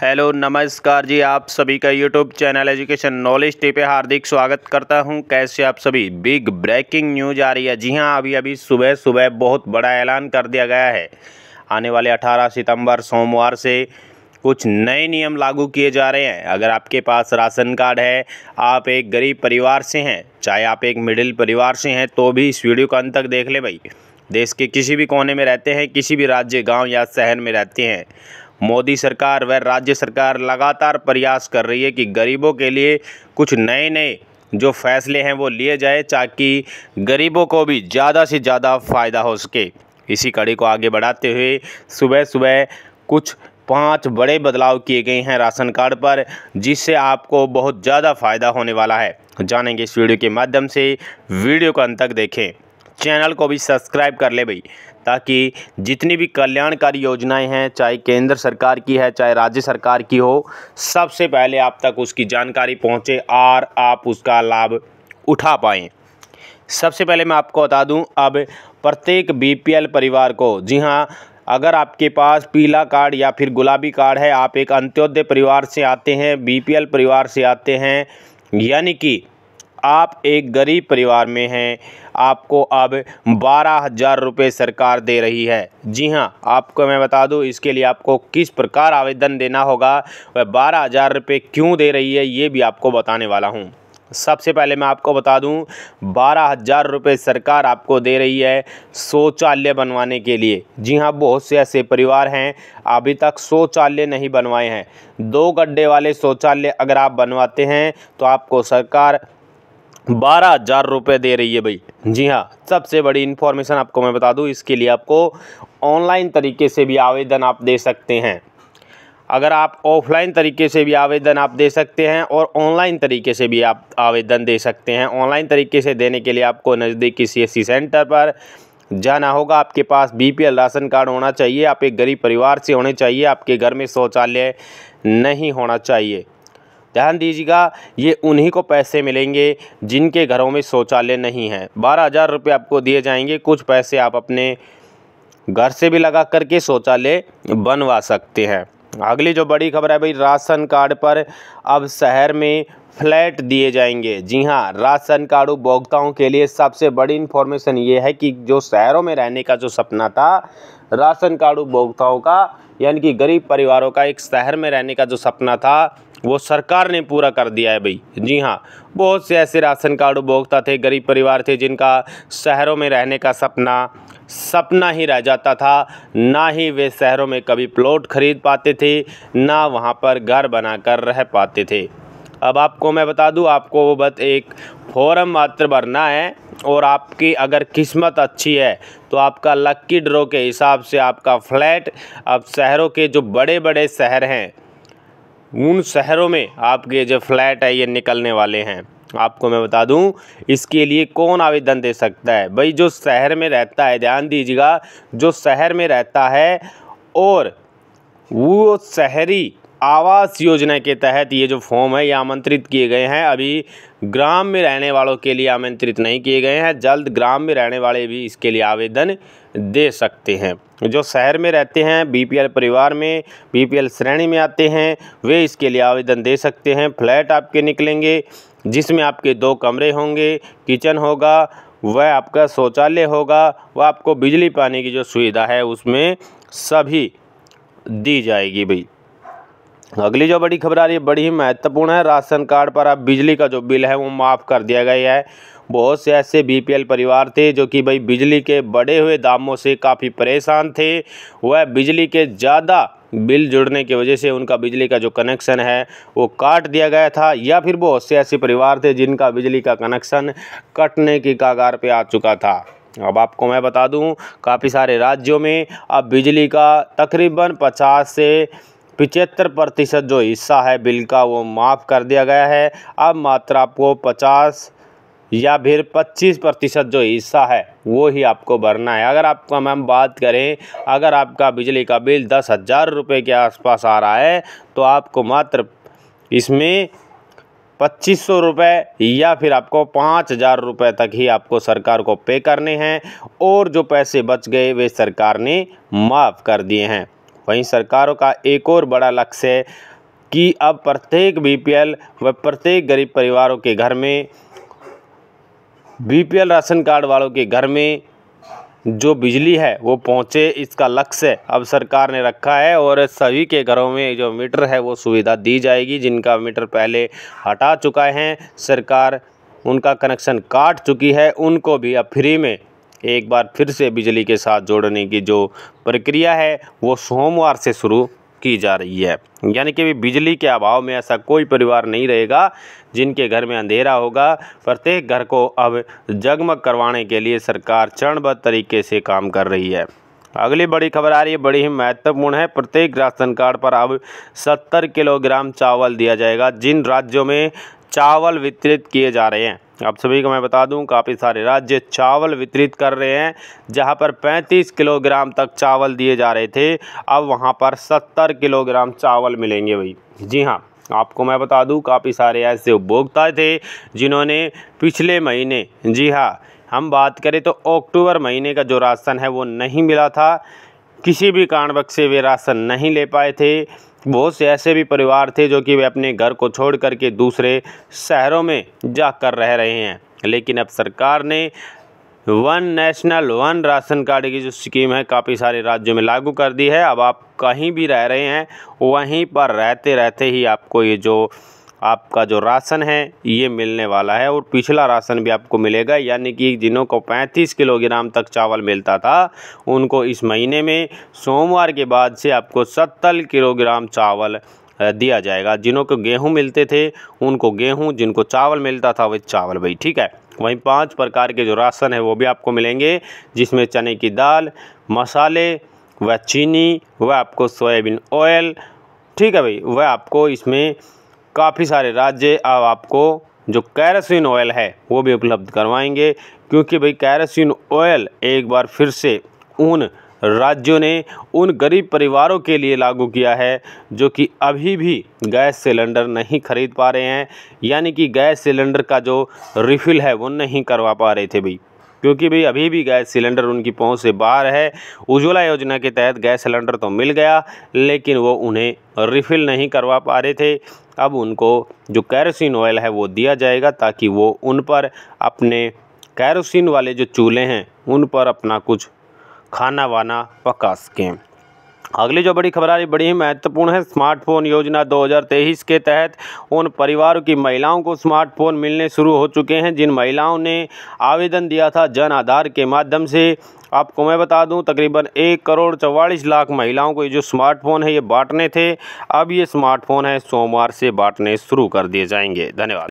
hello नमस्कार जी आप सभी का YouTube channel education knowledge T पे हार्दिक स्वागत करता हूं कैसे आप सभी बिग ब्रेकिंग न्यूज आ रही है जी हां अभी अभी सुबह सुबह बहुत बड़ा ऐलान कर दिया गया है आने वाले 18 सितंबर सोमवार से कुछ नए नियम लागू किए जा रहे हैं अगर आपके पास राशन कार्ड है आप एक गरीब परिवार से हैं चाहे आप एक मिडिल परिवार से हैं तो भी इस वीडियो का अंत तक देख ले भाई देश के किसी भी कोने में रहते हैं किसी भी राज्य गाँव या शहर में रहते हैं मोदी सरकार व राज्य सरकार लगातार प्रयास कर रही है कि गरीबों के लिए कुछ नए नए जो फैसले हैं वो लिए जाए ताकि गरीबों को भी ज़्यादा से ज़्यादा फ़ायदा हो सके इसी कड़ी को आगे बढ़ाते हुए सुबह सुबह कुछ पांच बड़े बदलाव किए गए हैं राशन कार्ड पर जिससे आपको बहुत ज़्यादा फ़ायदा होने वाला है जानेंगे इस वीडियो के माध्यम से वीडियो को अंत तक देखें चैनल को भी सब्सक्राइब कर ले भाई ताकि जितनी भी कल्याणकारी योजनाएं हैं चाहे केंद्र सरकार की है चाहे राज्य सरकार की हो सबसे पहले आप तक उसकी जानकारी पहुंचे और आप उसका लाभ उठा पाएँ सबसे पहले मैं आपको बता दूं अब प्रत्येक बीपीएल परिवार को जी हाँ अगर आपके पास पीला कार्ड या फिर गुलाबी कार्ड है आप एक अंत्योदय परिवार से आते हैं बीपीएल परिवार से आते हैं यानी कि आप एक गरीब परिवार में हैं आपको अब बारह हज़ार रुपये सरकार दे रही है जी हाँ आपको मैं बता दूं इसके लिए आपको किस प्रकार आवेदन देना होगा वह बारह हज़ार रुपये क्यों दे रही है ये भी आपको बताने वाला हूँ सबसे पहले मैं आपको बता दूं बारह हज़ार रुपये सरकार आपको दे रही है शौचालय बनवाने के लिए जी हाँ बहुत से ऐसे परिवार हैं अभी तक शौचालय नहीं बनवाए हैं दो गड्ढे वाले शौचालय अगर आप बनवाते हैं तो आपको सरकार बारह हज़ार रुपये दे रही है भाई जी हाँ सबसे बड़ी इन्फॉर्मेशन आपको मैं बता दूँ इसके लिए आपको ऑनलाइन तरीके से भी आवेदन आप दे सकते हैं अगर आप ऑफलाइन तरीके से भी आवेदन आप दे सकते हैं और ऑनलाइन तरीके से भी आप आवेदन दे सकते हैं ऑनलाइन तरीके से देने के लिए आपको नज़दीकी सी सेंटर पर जाना होगा आपके पास बीपीएल राशन कार्ड होना चाहिए आप एक गरीब परिवार से होने चाहिए आपके घर में शौचालय नहीं होना चाहिए ध्यान दीजिएगा ये उन्हीं को पैसे मिलेंगे जिनके घरों में शौचालय नहीं है बारह हज़ार रुपये आपको दिए जाएंगे कुछ पैसे आप अपने घर से भी लगा करके शौचालय बनवा सकते हैं अगली जो बड़ी खबर है भाई राशन कार्ड पर अब शहर में फ्लैट दिए जाएंगे जी हाँ राशन कार्ड उपभोक्ताओं के लिए सबसे बड़ी इन्फॉर्मेशन ये है कि जो शहरों में रहने का जो सपना था राशन कार्ड उपभोक्ताओं का यानी कि गरीब परिवारों का एक शहर में रहने का जो सपना था वो सरकार ने पूरा कर दिया है भाई जी हाँ बहुत से ऐसे राशन कार्ड उपभोक्ता थे गरीब परिवार थे जिनका शहरों में रहने का सपना सपना ही रह जाता था ना ही वे शहरों में कभी प्लॉट खरीद पाते थे ना वहाँ पर घर बनाकर रह पाते थे अब आपको मैं बता दूँ आपको वो बस एक फॉर्म मात्र भरना है और आपकी अगर किस्मत अच्छी है तो आपका लक्की ड्रो के हिसाब से आपका फ्लैट अब शहरों के जो बड़े बड़े शहर हैं उन शहरों में आपके जो फ्लैट है ये निकलने वाले हैं आपको मैं बता दूं इसके लिए कौन आवेदन दे सकता है भाई जो शहर में रहता है ध्यान दीजिएगा जो शहर में रहता है और वो शहरी आवास योजना के तहत ये जो फॉर्म है ये आमंत्रित किए गए हैं अभी ग्राम में रहने वालों के लिए आमंत्रित नहीं किए गए हैं जल्द ग्राम में रहने वाले भी इसके लिए आवेदन दे सकते हैं जो शहर में रहते हैं बीपीएल परिवार में बीपीएल श्रेणी में आते हैं वे इसके लिए आवेदन दे सकते हैं फ्लैट आपके निकलेंगे जिसमें आपके दो कमरे होंगे किचन होगा वह आपका शौचालय होगा वह आपको बिजली पानी की जो सुविधा है उसमें सभी दी जाएगी भाई अगली जो बड़ी खबर आ रही है बड़ी ही महत्वपूर्ण है राशन कार्ड पर अब बिजली का जो बिल है वो माफ़ कर दिया गया है बहुत से ऐसे बीपीएल परिवार थे जो कि भाई बिजली के बढ़े हुए दामों से काफ़ी परेशान थे वह बिजली के ज़्यादा बिल जुड़ने की वजह से उनका बिजली का जो कनेक्शन है वो काट दिया गया था या फिर बहुत से ऐसे परिवार थे जिनका बिजली का कनेक्शन कटने की कागार पर आ चुका था अब आपको मैं बता दूँ काफ़ी सारे राज्यों में अब बिजली का तकरीबन पचास से पिचहत्तर प्रतिशत जो हिस्सा है बिल का वो माफ़ कर दिया गया है अब मात्र आपको पचास या फिर 25 प्रतिशत जो हिस्सा है वो ही आपको भरना है अगर आपका मैम बात करें अगर आपका बिजली का बिल दस हज़ार रुपये के आसपास आ रहा है तो आपको मात्र इसमें पच्चीस सौ रुपये या फिर आपको पाँच हज़ार रुपये तक ही आपको सरकार को पे करने हैं और जो पैसे बच गए वे सरकार ने माफ़ कर दिए हैं वहीं सरकारों का एक और बड़ा लक्ष्य है कि अब प्रत्येक बीपीएल व प्रत्येक गरीब परिवारों के घर में बीपीएल राशन कार्ड वालों के घर में जो बिजली है वो पहुंचे इसका लक्ष्य अब सरकार ने रखा है और सभी के घरों में जो मीटर है वो सुविधा दी जाएगी जिनका मीटर पहले हटा चुका है सरकार उनका कनेक्शन काट चुकी है उनको भी अब फ्री में एक बार फिर से बिजली के साथ जोड़ने की जो प्रक्रिया है वो सोमवार से शुरू की जा रही है यानी कि बिजली के अभाव में ऐसा कोई परिवार नहीं रहेगा जिनके घर में अंधेरा होगा प्रत्येक घर को अब जगमग करवाने के लिए सरकार चरणबद्ध तरीके से काम कर रही है अगली बड़ी खबर आ रही है बड़ी ही महत्वपूर्ण है प्रत्येक राशन कार्ड पर अब 70 किलोग्राम चावल दिया जाएगा जिन राज्यों में चावल वितरित किए जा रहे हैं आप सभी को मैं बता दूं काफ़ी सारे राज्य चावल वितरित कर रहे हैं जहां पर 35 किलोग्राम तक चावल दिए जा रहे थे अब वहां पर 70 किलोग्राम चावल मिलेंगे भाई जी हां आपको मैं बता दूं काफ़ी सारे ऐसे उपभोक्ता थे जिन्होंने पिछले महीने जी हां हम बात करें तो अक्टूबर महीने का जो राशन है वो नहीं मिला था किसी भी कारणवश से वे राशन नहीं ले पाए थे बहुत से ऐसे भी परिवार थे जो कि वे अपने घर को छोड़ कर के दूसरे शहरों में जाकर रह रहे हैं लेकिन अब सरकार ने one national one ration card की जो स्कीम है काफ़ी सारे राज्यों में लागू कर दी है अब आप कहीं भी रह रहे हैं वहीं पर रहते रहते ही आपको ये जो आपका जो राशन है ये मिलने वाला है और पिछला राशन भी आपको मिलेगा यानी कि जिनों को 35 किलोग्राम तक चावल मिलता था उनको इस महीने में सोमवार के बाद से आपको सत्तर किलोग्राम चावल दिया जाएगा जिनों को गेहूं मिलते थे उनको गेहूं जिनको चावल मिलता था वह चावल भाई ठीक है वहीं पांच प्रकार के जो राशन है वो भी आपको मिलेंगे जिसमें चने की दाल मसाले व चीनी व आपको सोयाबीन ऑयल ठीक है भाई वह आपको इसमें काफ़ी सारे राज्य अब आपको जो कैरोसिन ऑयल है वो भी उपलब्ध करवाएंगे क्योंकि भाई कैरोसिन ऑयल एक बार फिर से उन राज्यों ने उन गरीब परिवारों के लिए लागू किया है जो कि अभी भी गैस सिलेंडर नहीं खरीद पा रहे हैं यानी कि गैस सिलेंडर का जो रिफ़िल है वो नहीं करवा पा रहे थे भाई क्योंकि भाई अभी भी गैस सिलेंडर उनकी पहुंच से बाहर है उज्ज्वला योजना के तहत गैस सिलेंडर तो मिल गया लेकिन वो उन्हें रिफ़िल नहीं करवा पा रहे थे अब उनको जो कैरोसिन ऑयल है वो दिया जाएगा ताकि वो उन पर अपने कैरोसिन वाले जो चूल्हे हैं उन पर अपना कुछ खाना वाना पका सकें अगली जो बड़ी खबर आ रही बड़ी ही महत्वपूर्ण है स्मार्टफोन योजना 2023 के तहत उन परिवारों की महिलाओं को स्मार्टफोन मिलने शुरू हो चुके हैं जिन महिलाओं ने आवेदन दिया था जन आधार के माध्यम से आपको मैं बता दूं तकरीबन एक करोड़ चवालीस लाख महिलाओं को ये जो स्मार्टफोन है ये बांटने थे अब ये स्मार्टफोन है सोमवार से बांटने शुरू कर दिए जाएंगे धन्यवाद